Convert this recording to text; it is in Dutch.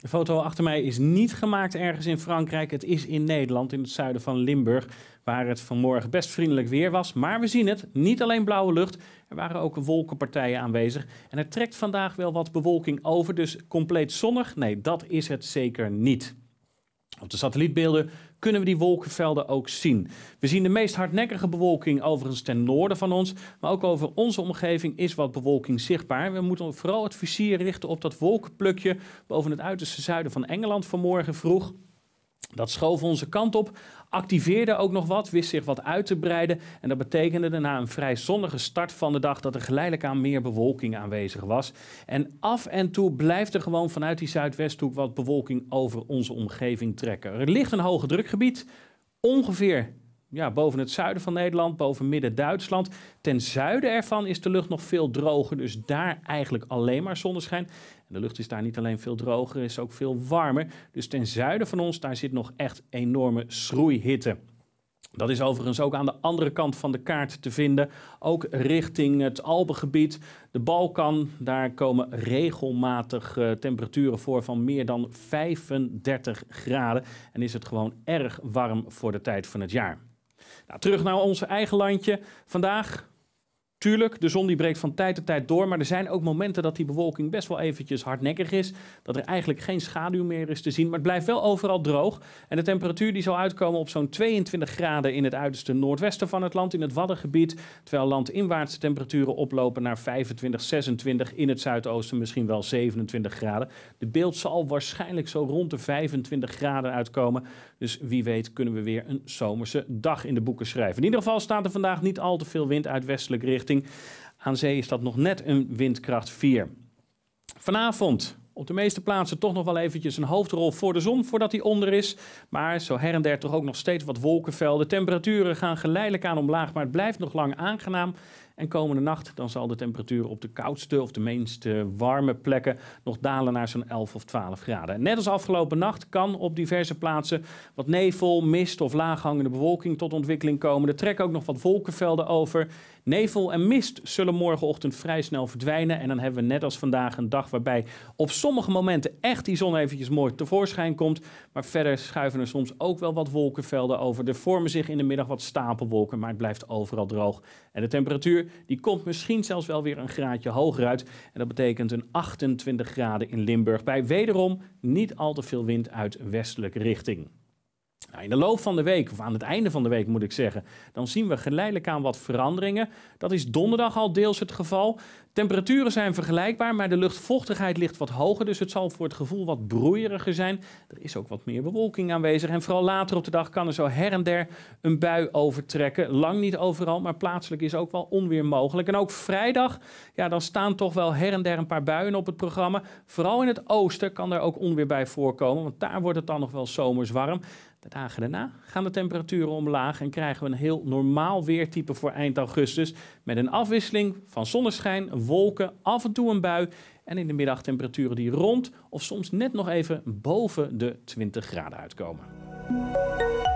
De foto achter mij is niet gemaakt ergens in Frankrijk. Het is in Nederland, in het zuiden van Limburg, waar het vanmorgen best vriendelijk weer was. Maar we zien het, niet alleen blauwe lucht, er waren ook wolkenpartijen aanwezig. En er trekt vandaag wel wat bewolking over, dus compleet zonnig? Nee, dat is het zeker niet. Op de satellietbeelden kunnen we die wolkenvelden ook zien. We zien de meest hardnekkige bewolking overigens ten noorden van ons, maar ook over onze omgeving is wat bewolking zichtbaar. We moeten vooral het vizier richten op dat wolkenplukje boven het uiterste zuiden van Engeland vanmorgen vroeg. Dat schoof onze kant op, activeerde ook nog wat, wist zich wat uit te breiden. En dat betekende daarna een vrij zonnige start van de dag dat er geleidelijk aan meer bewolking aanwezig was. En af en toe blijft er gewoon vanuit die zuidwesthoek wat bewolking over onze omgeving trekken. Er ligt een hoge drukgebied, ongeveer ja, boven het zuiden van Nederland, boven midden-Duitsland. Ten zuiden ervan is de lucht nog veel droger, dus daar eigenlijk alleen maar zonneschijn. En de lucht is daar niet alleen veel droger, is ook veel warmer. Dus ten zuiden van ons, daar zit nog echt enorme schroeihitte. Dat is overigens ook aan de andere kant van de kaart te vinden. Ook richting het Alpengebied, de Balkan. Daar komen regelmatig eh, temperaturen voor van meer dan 35 graden. En is het gewoon erg warm voor de tijd van het jaar. Nou, terug naar ons eigen landje. Vandaag Tuurlijk, de zon die breekt van tijd tot tijd door, maar er zijn ook momenten dat die bewolking best wel eventjes hardnekkig is. Dat er eigenlijk geen schaduw meer is te zien, maar het blijft wel overal droog. En de temperatuur die zal uitkomen op zo'n 22 graden in het uiterste noordwesten van het land, in het Waddengebied. Terwijl landinwaarts de temperaturen oplopen naar 25, 26, in het zuidoosten misschien wel 27 graden. De beeld zal waarschijnlijk zo rond de 25 graden uitkomen. Dus wie weet kunnen we weer een zomerse dag in de boeken schrijven. In ieder geval staat er vandaag niet al te veel wind uit westelijk richting. Aan zee is dat nog net een windkracht 4. Vanavond op de meeste plaatsen toch nog wel eventjes een hoofdrol voor de zon voordat hij onder is. Maar zo her en der toch ook nog steeds wat wolkenvelden. Temperaturen gaan geleidelijk aan omlaag, maar het blijft nog lang aangenaam. En komende nacht dan zal de temperatuur op de koudste of de meest eh, warme plekken nog dalen naar zo'n 11 of 12 graden. net als afgelopen nacht kan op diverse plaatsen wat nevel, mist of laaghangende bewolking tot ontwikkeling komen. Er trekken ook nog wat wolkenvelden over. Nevel en mist zullen morgenochtend vrij snel verdwijnen. En dan hebben we net als vandaag een dag waarbij op sommige momenten echt die zon eventjes mooi tevoorschijn komt. Maar verder schuiven er soms ook wel wat wolkenvelden over. Er vormen zich in de middag wat stapelwolken, maar het blijft overal droog. En de temperatuur die komt misschien zelfs wel weer een graadje hoger uit. En dat betekent een 28 graden in Limburg bij wederom niet al te veel wind uit westelijke richting. Nou, in de loop van de week, of aan het einde van de week moet ik zeggen, dan zien we geleidelijk aan wat veranderingen. Dat is donderdag al deels het geval. Temperaturen zijn vergelijkbaar, maar de luchtvochtigheid ligt wat hoger, dus het zal voor het gevoel wat broeieriger zijn. Er is ook wat meer bewolking aanwezig en vooral later op de dag kan er zo her en der een bui overtrekken. Lang niet overal, maar plaatselijk is ook wel onweer mogelijk. En ook vrijdag, ja, dan staan toch wel her en der een paar buien op het programma. Vooral in het oosten kan er ook onweer bij voorkomen, want daar wordt het dan nog wel zomers warm dagen daarna gaan de temperaturen omlaag en krijgen we een heel normaal weertype voor eind augustus. Met een afwisseling van zonneschijn, wolken, af en toe een bui. En in de middag temperaturen die rond of soms net nog even boven de 20 graden uitkomen.